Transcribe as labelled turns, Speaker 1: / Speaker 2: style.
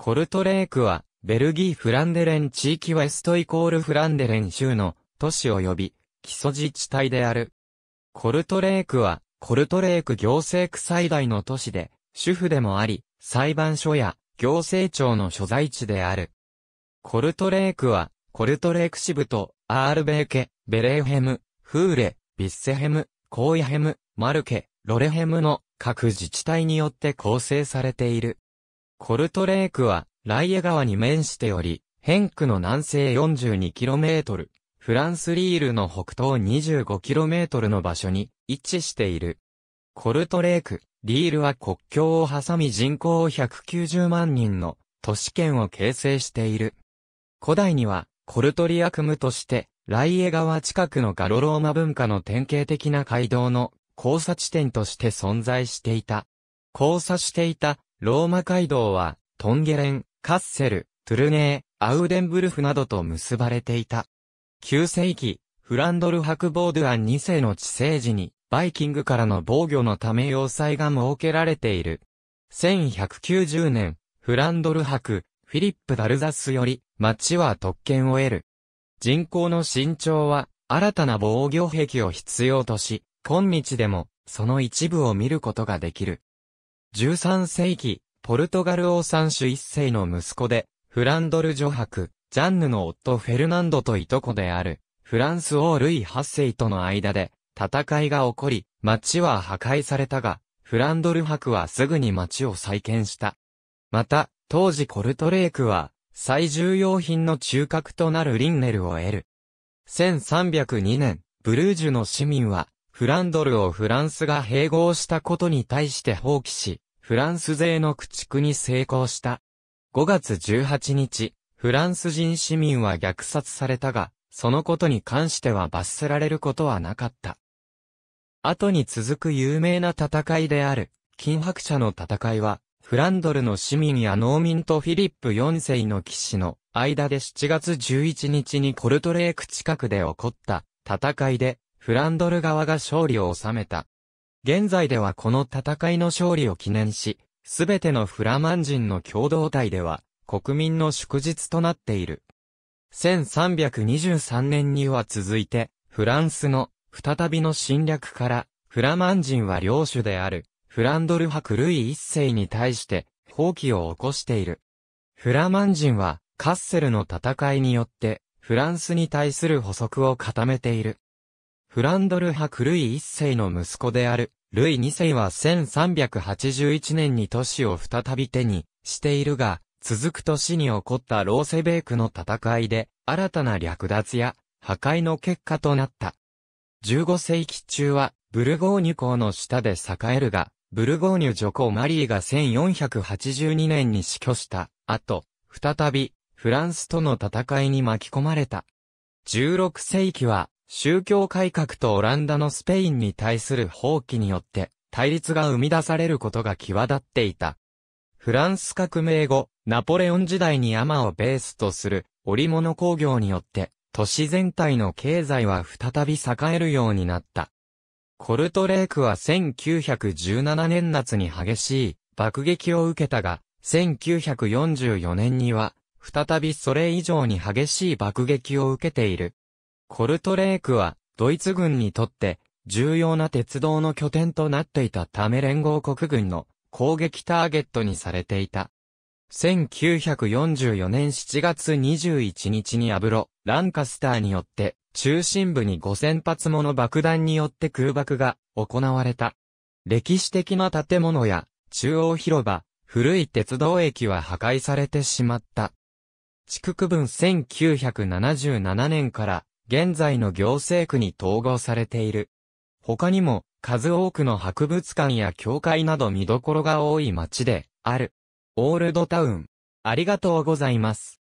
Speaker 1: コルトレークは、ベルギー・フランデレン地域ウエストイコールフランデレン州の都市及び基礎自治体である。コルトレークは、コルトレーク行政区最大の都市で、主婦でもあり、裁判所や行政庁の所在地である。コルトレークは、コルトレーク支部と、アールベーケ、ベレーヘム、フーレ、ビッセヘム、コーイヘム、マルケ、ロレヘムの各自治体によって構成されている。コルトレークは、ライエ川に面しており、ヘンクの南西 42km、フランスリールの北東 25km の場所に位置している。コルトレーク、リールは国境を挟み人口を190万人の都市圏を形成している。古代には、コルトリアクムとして、ライエ川近くのガロローマ文化の典型的な街道の交差地点として存在していた。交差していたローマ街道は、トンゲレン、カッセル、トゥルネー、アウデンブルフなどと結ばれていた。9世紀、フランドル博ボードアン2世の治世時に、バイキングからの防御のため要塞が設けられている。1190年、フランドル博、フィリップ・ダルザスより、町は特権を得る。人口の身長は、新たな防御壁を必要とし、今日でも、その一部を見ることができる。13世紀、ポルトガル王三種一世の息子で、フランドル女伯、ジャンヌの夫フェルナンドといとこである、フランス王ルイ八世との間で、戦いが起こり、町は破壊されたが、フランドル伯はすぐに町を再建した。また、当時コルトレークは、最重要品の中核となるリンネルを得る。1302年、ブルージュの市民は、フランドルをフランスが併合したことに対して放棄し、フランス勢の駆逐に成功した。5月18日、フランス人市民は虐殺されたが、そのことに関しては罰せられることはなかった。後に続く有名な戦いである、金白者の戦いは、フランドルの市民や農民とフィリップ4世の騎士の間で7月11日にコルトレーク近くで起こった戦いで、フランドル側が勝利を収めた。現在ではこの戦いの勝利を記念し、すべてのフラマン人の共同体では、国民の祝日となっている。1323年には続いて、フランスの再びの侵略から、フラマン人は領主である、フランドル博ルイ一世に対して、放棄を起こしている。フラマン人は、カッセルの戦いによって、フランスに対する補足を固めている。フランドル博ルイ一世の息子である、ルイ二世は1381年に都市を再び手にしているが、続く年に起こったローセベークの戦いで、新たな略奪や破壊の結果となった。15世紀中は、ブルゴーニュ港の下で栄えるが、ブルゴーニュ女皇マリーが1482年に死去した後、再び、フランスとの戦いに巻き込まれた。16世紀は、宗教改革とオランダのスペインに対する放棄によって、対立が生み出されることが際立っていた。フランス革命後、ナポレオン時代に山をベースとする織物工業によって、都市全体の経済は再び栄えるようになった。コルトレークは1917年夏に激しい爆撃を受けたが、1944年には、再びそれ以上に激しい爆撃を受けている。コルトレークは、ドイツ軍にとって、重要な鉄道の拠点となっていたため連合国軍の攻撃ターゲットにされていた。1944年7月21日にアブロ、ランカスターによって、中心部に5000発もの爆弾によって空爆が行われた。歴史的な建物や中央広場、古い鉄道駅は破壊されてしまった。地区区分1977年から現在の行政区に統合されている。他にも、数多くの博物館や教会など見どころが多い街で、ある。オールドタウン。ありがとうございます。